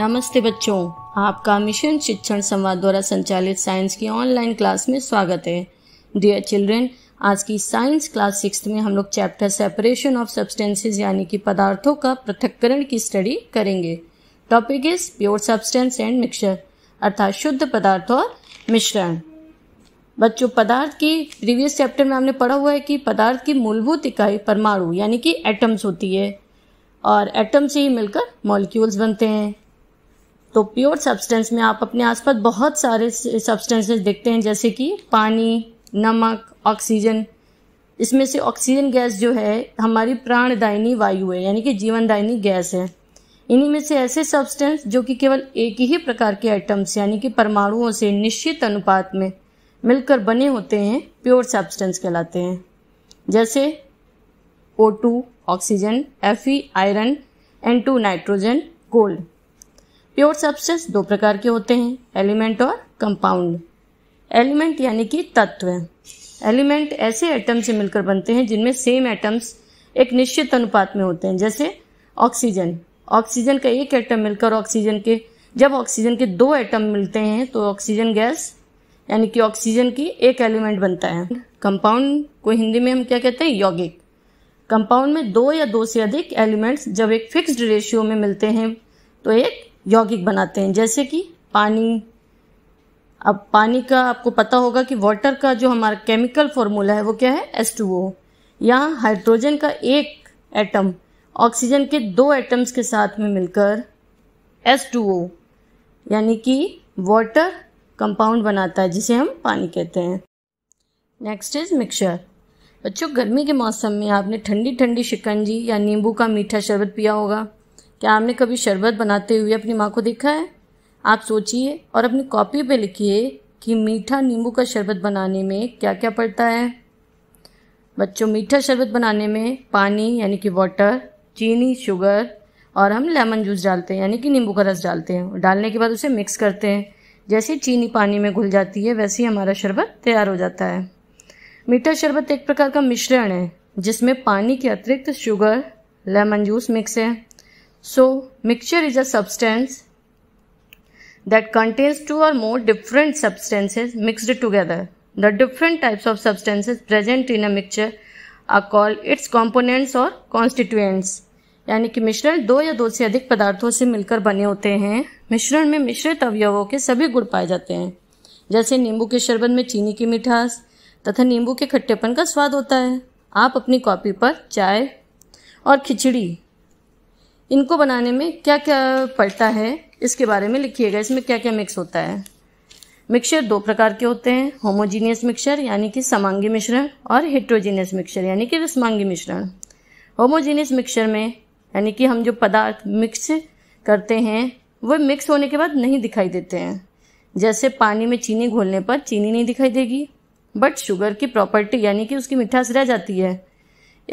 नमस्ते बच्चों आपका मिशन शिक्षण संवाद द्वारा संचालित साइंस की ऑनलाइन क्लास में स्वागत है डियर चिल्ड्रेन आज की साइंस क्लास सिक्स में हम लोग चैप्टर सेपरेशन ऑफ सब्सटेंसेस यानी कि पदार्थों का पृथककरण की स्टडी करेंगे topic is pure substance and mixture अर्थात शुद्ध पदार्थ और मिश्रण बच्चों पदार्थ की प्रीवियस चैप्टर में हमने पढ़ा हुआ है कि पदार्थ की मूलभूत इकाई परमाणु यानी कि एटम्स होती है और एटम से ही मिलकर मॉलिक्यूल्स बनते हैं तो प्योर सब्सटेंस में आप अपने आसपास बहुत सारे सब्सटेंसेस देखते हैं जैसे कि पानी नमक ऑक्सीजन इसमें से ऑक्सीजन गैस जो है हमारी प्राणदायिनी वायु है यानी कि जीवनदायिनी गैस है इन्हीं में से ऐसे सब्सटेंस जो कि केवल एक ही प्रकार के आइटम्स यानी कि परमाणुओं से निश्चित अनुपात में मिलकर बने होते हैं प्योर सब्सटेंस कहलाते हैं जैसे O2 oxygen Fe iron N2 nitrogen gold pure substance दो प्रकार के होते हैं एलिमेंट और कंपाउंड एलिमेंट यानी कि तत्व एलिमेंट ऐसे एटम से मिलकर बनते हैं जिनमें सेम एटम्स एक निश्चित अनुपात में होते हैं जैसे ऑक्सीजन ऑक्सीजन का एक एटम मिलकर ऑक्सीजन के जब ऑक्सीजन के दो एटम मिलते हैं तो ऑक्सीजन गैस यानी कि ऑक्सीजन की एक एलिमेंट बनता है कंपाउंड को हिंदी में हम क्या कहते हैं यौगिक कंपाउंड में दो या दो से अधिक एलिमेंट्स जब एक फिक्स्ड रेशियो में मिलते हैं तो एक यौगिक बनाते हैं जैसे कि पानी अब पानी का आपको पता होगा कि वाटर का जो हमारा केमिकल फॉर्मूला है वो क्या है एस टू ओ यहाँ हाइड्रोजन का एक एटम ऑक्सीजन के दो एटम्स के साथ में मिलकर एस टू ओ यानी कि वाटर कंपाउंड बनाता है जिसे हम पानी कहते हैं नेक्स्ट इज मिक्सचर बच्चों गर्मी के मौसम में आपने ठंडी ठंडी शिकंजी या नींबू का मीठा शरबत पिया होगा क्या आपने कभी शरबत बनाते हुए अपनी माँ को देखा है आप सोचिए और अपनी कॉपी पे लिखिए कि मीठा नींबू का शरबत बनाने में क्या क्या पड़ता है बच्चों मीठा शरबत बनाने में पानी यानी कि वाटर चीनी शुगर और हम लेमन जूस डालते हैं यानी कि नींबू का रस डालते हैं डालने के बाद उसे मिक्स करते हैं जैसे चीनी पानी में घुल जाती है वैसे ही हमारा शरबत तैयार हो जाता है मीठा शरबत एक प्रकार का मिश्रण है जिसमें पानी के अतिरिक्त शुगर लेमन जूस मिक्स है So, mixture is a substance that contains two or more different substances mixed together. The different types of substances present in a mixture are called its components or constituents. यानी कि मिश्रण दो या दो से अधिक पदार्थों से मिलकर बने होते हैं मिश्रण में मिश्रित अवयवों के सभी गुण पाए जाते हैं जैसे नींबू के शरबत में चीनी की मिठास तथा नींबू के खट्टेपन का स्वाद होता है आप अपनी कॉपी पर चाय और खिचड़ी इनको बनाने में क्या क्या पड़ता है इसके बारे में लिखिएगा इसमें क्या क्या मिक्स होता है मिक्सचर दो प्रकार के होते हैं होमोजीनियस मिक्सचर यानी कि समांगी मिश्रण और हेट्रोजीनियस मिक्सचर यानी कि रसमांगी मिश्रण होमोजीनियस मिक्सचर में यानी कि हम जो पदार्थ मिक्स करते हैं वह मिक्स होने के बाद नहीं दिखाई देते हैं जैसे पानी में चीनी घोलने पर चीनी नहीं दिखाई देगी बट शुगर की प्रॉपर्टी यानी कि उसकी मिठास रह जाती है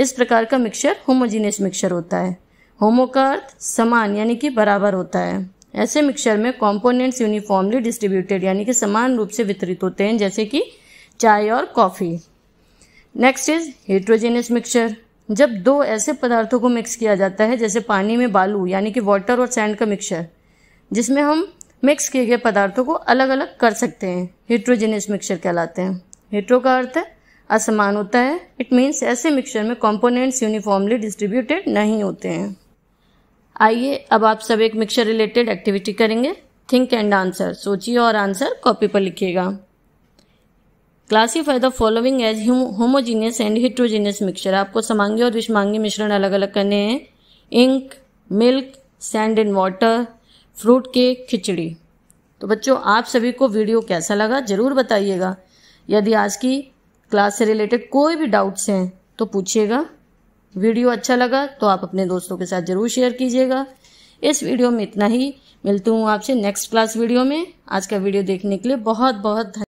इस प्रकार का मिक्सचर होमोजीनियस मिक्सचर होता है होमो का अर्थ समान यानी कि बराबर होता है ऐसे मिक्सचर में कंपोनेंट्स यूनिफॉर्मली डिस्ट्रीब्यूटेड यानी कि समान रूप से वितरित होते हैं जैसे कि चाय और coffee next is heterogeneous mixture जब दो ऐसे पदार्थों को मिक्स किया जाता है जैसे पानी में बालू यानी कि वाटर और सैंड का मिक्सचर जिसमें हम मिक्स किए गए पदार्थों को अलग अलग कर सकते हैं हेट्रोजेनियस मिक्सचर कहलाते हैं हेट्रो का अर्थ असमान होता है इट मीन्स ऐसे मिक्सचर में कॉम्पोनेंट्स यूनिफॉर्मली डिस्ट्रीब्यूटेड नहीं होते हैं आइए अब आप सब एक मिक्सर रिलेटेड एक्टिविटी करेंगे थिंक एंड आंसर सोचिए और आंसर कॉपी पर लिखिएगा classify the following as homogeneous and heterogeneous mixture आपको समांगी और विषमांगी मिश्रण अलग अलग करने हैं ink milk sand and water fruit cake खिचड़ी तो बच्चों आप सभी को वीडियो कैसा लगा ज़रूर बताइएगा यदि आज की क्लास से रिलेटेड कोई भी डाउट्स हैं तो पूछिएगा वीडियो अच्छा लगा तो आप अपने दोस्तों के साथ जरूर शेयर कीजिएगा इस वीडियो में इतना ही मिलती हूँ आपसे नेक्स्ट क्लास वीडियो में आज का वीडियो देखने के लिए बहुत बहुत